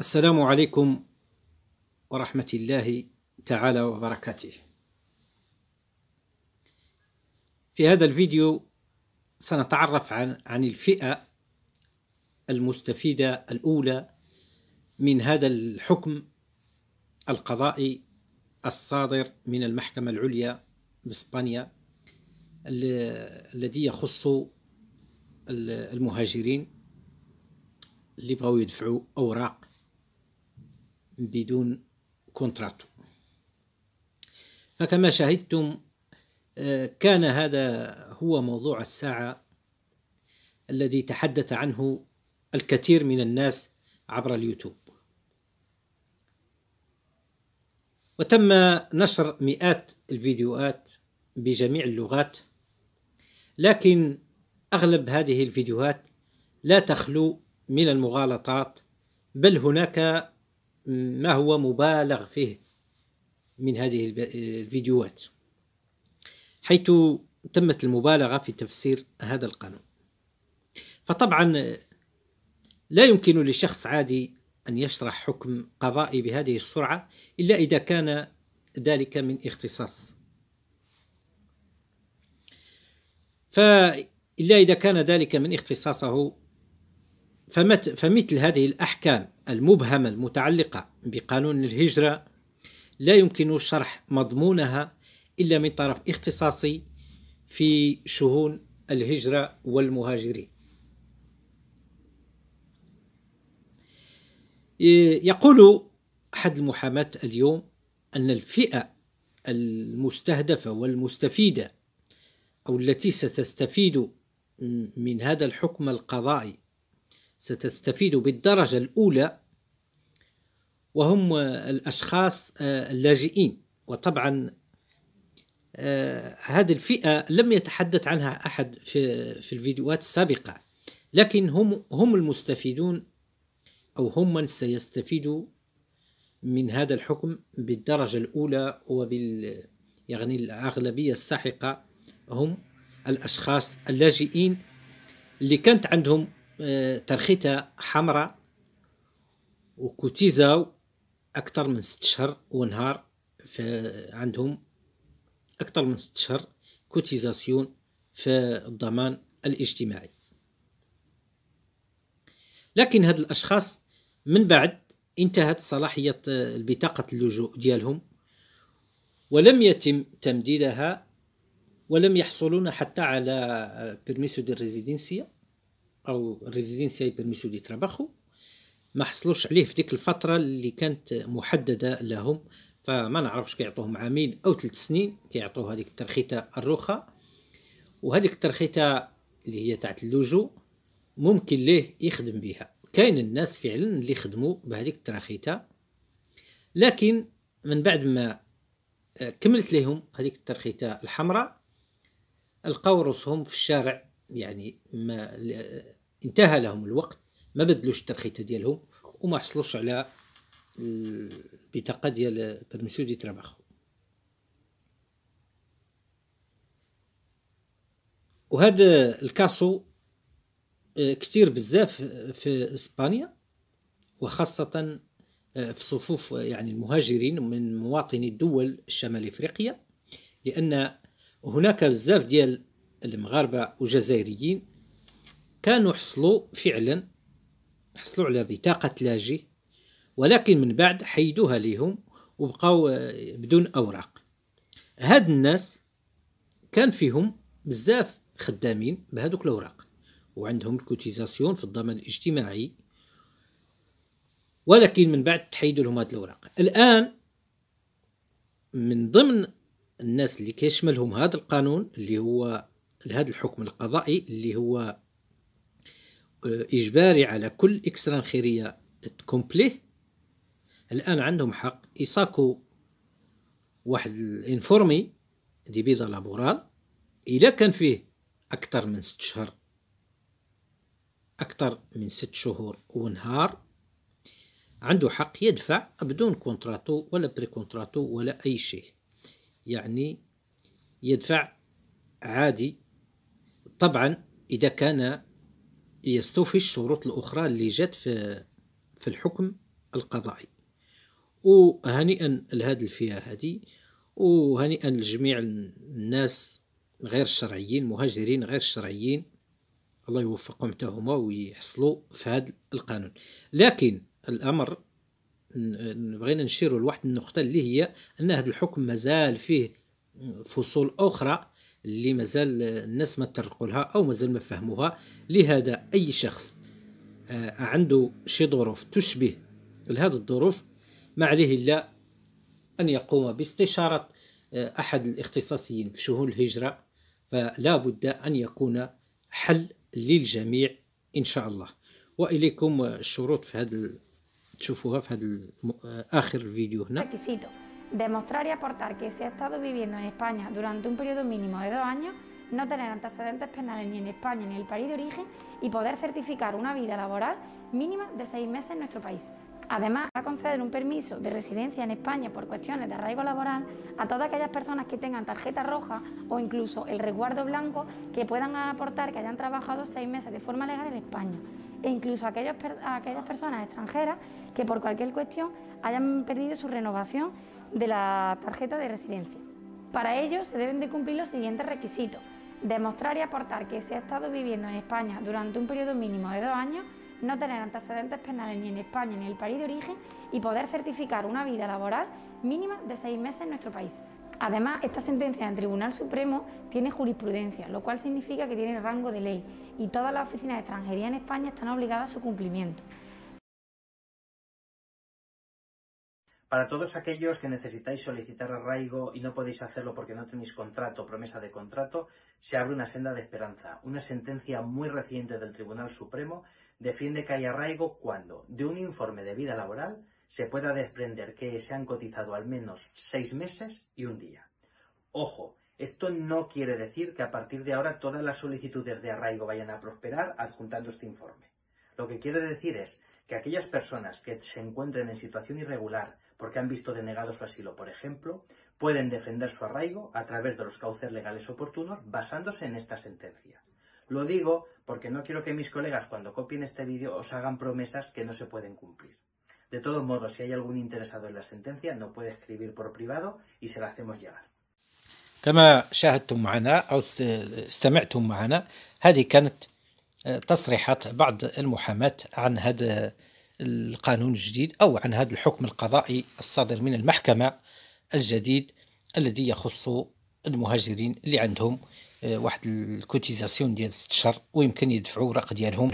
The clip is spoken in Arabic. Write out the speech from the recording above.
السلام عليكم ورحمة الله تعالى وبركاته في هذا الفيديو سنتعرف عن, عن الفئة المستفيدة الأولى من هذا الحكم القضائي الصادر من المحكمة العليا بإسبانيا الذي يخص المهاجرين اللي بغاو يدفعوا أوراق بدون كونتراتو فكما شاهدتم آه، كان هذا هو موضوع الساعة الذي تحدث عنه الكثير من الناس عبر اليوتيوب وتم نشر مئات الفيديوهات بجميع اللغات لكن أغلب هذه الفيديوهات لا تخلو من المغالطات بل هناك ما هو مبالغ فيه من هذه الفيديوهات حيث تمت المبالغة في تفسير هذا القانون فطبعا لا يمكن لشخص عادي أن يشرح حكم قضائي بهذه السرعة إلا إذا كان ذلك من اختصاص فإلا إذا كان ذلك من اختصاصه فمثل هذه الأحكام المبهمة المتعلقة بقانون الهجرة لا يمكن شرح مضمونها إلا من طرف اختصاصي في شؤون الهجرة والمهاجرين يقول أحد المحاماة اليوم أن الفئة المستهدفة والمستفيدة أو التي ستستفيد من هذا الحكم القضائي ستستفيد بالدرجة الأولى وهم الأشخاص آه، اللاجئين وطبعا آه، هذه الفئة لم يتحدث عنها أحد في, الفيديوهات السابقة لكن هم, هم المستفيدون أو هم من سيستفيدوا من هذا الحكم بالدرجة الأولى وبال يعني الأغلبية الساحقة هم الأشخاص اللاجئين اللي كانت عندهم ترخيتها حمراء وكوتيزاو أكثر من ست شهر ونهار في عندهم أكثر من ست شهر كوتيزاسيون في الضمان الاجتماعي لكن هاد الأشخاص من بعد انتهت صلاحية بطاقة اللجوء ديالهم ولم يتم تمديدها ولم يحصلون حتى على بيرميسو دي ريزيدنسيا او اي بيرميسيو دي تراباخو ما حصلوش عليه في ديك الفتره اللي كانت محدده لهم فما نعرفش كيعطوهم عامين او ثلاث سنين كيعطوه هذيك الترخيته الروخه وهذيك الترخيته اللي هي تاعت اللوجو ممكن ليه يخدم بها كاين الناس فعلا اللي خدموا بهذيك الترخيته لكن من بعد ما كملت لهم هذيك الترخيته الحمراء لقاو روسهم في الشارع يعني ما انتهى لهم الوقت ما بدلوش الترخيطه ديالهم وما حصلوش على البطاقه ديال بيرميسيو دي تراباخو وهذا الكاسو آه، كتير بزاف في اسبانيا وخاصه آه، في صفوف آه، يعني المهاجرين من مواطني الدول الشمال افريقيا لان هناك بزاف ديال المغاربه وجزائريين كانوا حصلوا فعلا حصلوا على بطاقة لاجئ ولكن من بعد حيدوها ليهم وبقوا آه، بدون أوراق هاد الناس كان فيهم بزاف خدامين بهذوك الأوراق وعندهم الكوتيزاسيون في الضمان الاجتماعي ولكن من بعد تحيدوا لهم هاد الأوراق الآن من ضمن الناس اللي كيشملهم هذا القانون اللي هو لهذا الحكم القضائي اللي هو آه، إجباري على كل إكسران خيرية تكومبليه الآن عندهم حق يساكو واحد الانفورمي دي بيضا لابورال إلا كان فيه أكثر من ست شهر أكثر من ست شهور ونهار عنده حق يدفع بدون كونتراتو ولا بري كونتراتو ولا أي شيء يعني يدفع عادي طبعا إذا كان يستوفي الشروط الأخرى اللي جات في في الحكم القضائي وهنيئا لهذه الفئة هذه وهنيئا لجميع الناس غير الشرعيين مهاجرين غير الشرعيين الله يوفقهم حتى هما ويحصلوا في هذا القانون لكن الأمر بغينا نشيروا لواحد النقطة اللي هي أن هذا الحكم مازال فيه فصول أخرى اللي مازال الناس ما ترقلها او مازال ما فهموها لهذا اي شخص آه، عنده شي ظروف تشبه لهذه الظروف ما عليه الا ان يقوم باستشاره آه، احد الاختصاصيين في شؤون الهجره فلا بد ان يكون حل للجميع ان شاء الله واليكم الشروط في هذا تشوفوها في هذا اخر الفيديو هنا Demostrar y aportar que se ha estado viviendo en España durante un periodo mínimo de dos años, no tener antecedentes penales ni en España ni en el país de origen y poder certificar una vida laboral mínima de seis meses en nuestro país. Además, a conceder un permiso de residencia en España por cuestiones de arraigo laboral a todas aquellas personas que tengan tarjeta roja o incluso el resguardo blanco que puedan aportar que hayan trabajado seis meses de forma legal en España e incluso a, aquellas personas extranjeras que por cualquier cuestión hayan perdido su renovación de la tarjeta de residencia. Para ello se deben de cumplir los siguientes requisitos. Demostrar y aportar que se ha estado viviendo en España durante un periodo mínimo de dos años, no tener antecedentes penales ni en España ni en el país de origen y poder certificar una vida laboral mínima de seis meses en nuestro país. Además, esta sentencia del Tribunal Supremo tiene jurisprudencia, lo cual significa que tiene rango de ley y todas las oficinas de extranjería en España están obligadas a su cumplimiento. Para todos aquellos que necesitáis solicitar arraigo y no podéis hacerlo porque no tenéis contrato, o promesa de contrato, se abre una senda de esperanza. Una sentencia muy reciente del Tribunal Supremo defiende que hay arraigo cuando de un informe de vida laboral se pueda desprender que se han cotizado al menos seis meses y un día. Ojo, esto no quiere decir que a partir de ahora todas las solicitudes de arraigo vayan a prosperar adjuntando este informe. Lo que quiere decir es que aquellas personas que se encuentren en situación irregular porque han visto denegado su asilo, por ejemplo, pueden defender su arraigo a través de los cauces legales oportunos basándose en esta sentencia. Lo digo porque no quiero que mis colegas cuando copien este vídeo os hagan promesas que no se pueden cumplir. De todos modos, si hay algún interesado en la sentencia, nos puede escribir por privado y se la hacemos llegar. كما شاهدتم معنا أو استمعتم معنا هذه كانت آه، تصريحات بعض المحاماة عن هذا القانون الجديد أو عن هذا الحكم القضائي الصادر من المحكمة الجديد الذي يخص المهاجرين اللي عندهم آه، واحد الكوتيزاسيون ديال 6 شهر ويمكن يدفعوا الرق ديالهم